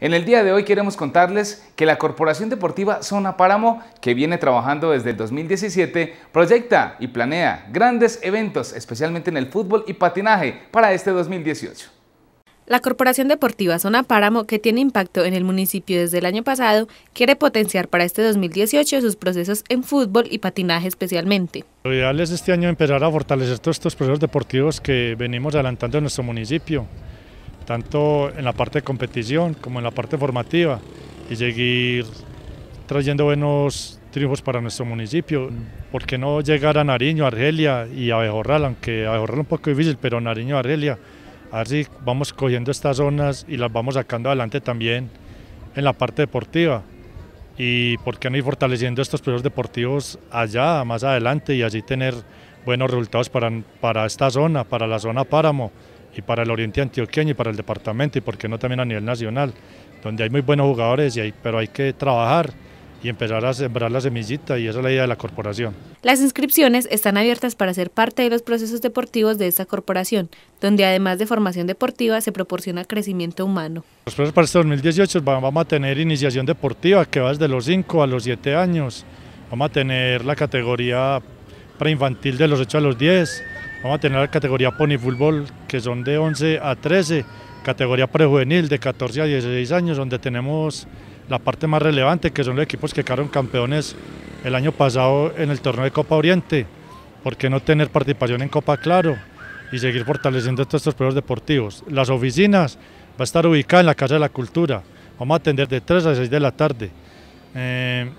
En el día de hoy queremos contarles que la Corporación Deportiva Zona Páramo, que viene trabajando desde el 2017, proyecta y planea grandes eventos, especialmente en el fútbol y patinaje, para este 2018. La Corporación Deportiva Zona Páramo, que tiene impacto en el municipio desde el año pasado, quiere potenciar para este 2018 sus procesos en fútbol y patinaje especialmente. Lo ideal es este año empezar a fortalecer todos estos procesos deportivos que venimos adelantando en nuestro municipio tanto en la parte de competición como en la parte formativa, y seguir trayendo buenos triunfos para nuestro municipio. Mm. ¿Por qué no llegar a Nariño, Argelia y a Bejorral? Aunque Bejorral un poco difícil, pero Nariño, Argelia. Así vamos cogiendo estas zonas y las vamos sacando adelante también en la parte deportiva. Y por qué no ir fortaleciendo estos proyectos deportivos allá, más adelante, y así tener buenos resultados para, para esta zona, para la zona Páramo y para el oriente antioqueño y para el departamento y por qué no también a nivel nacional, donde hay muy buenos jugadores, y hay, pero hay que trabajar y empezar a sembrar la semillita y esa es la idea de la corporación. Las inscripciones están abiertas para ser parte de los procesos deportivos de esta corporación, donde además de formación deportiva se proporciona crecimiento humano. Los procesos para este 2018 vamos a tener iniciación deportiva que va desde los 5 a los 7 años, vamos a tener la categoría preinfantil de los 8 a los 10, Vamos a tener la categoría Pony Fútbol, que son de 11 a 13, categoría prejuvenil de 14 a 16 años, donde tenemos la parte más relevante, que son los equipos que quedaron campeones el año pasado en el torneo de Copa Oriente. ¿Por qué no tener participación en Copa Claro y seguir fortaleciendo estos proyectos deportivos? Las oficinas va a estar ubicada en la Casa de la Cultura. Vamos a atender de 3 a 6 de la tarde. Eh,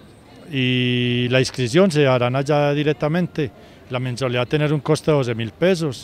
y la inscripción se harán allá directamente la mensualidad tiene un costo de 12 mil pesos.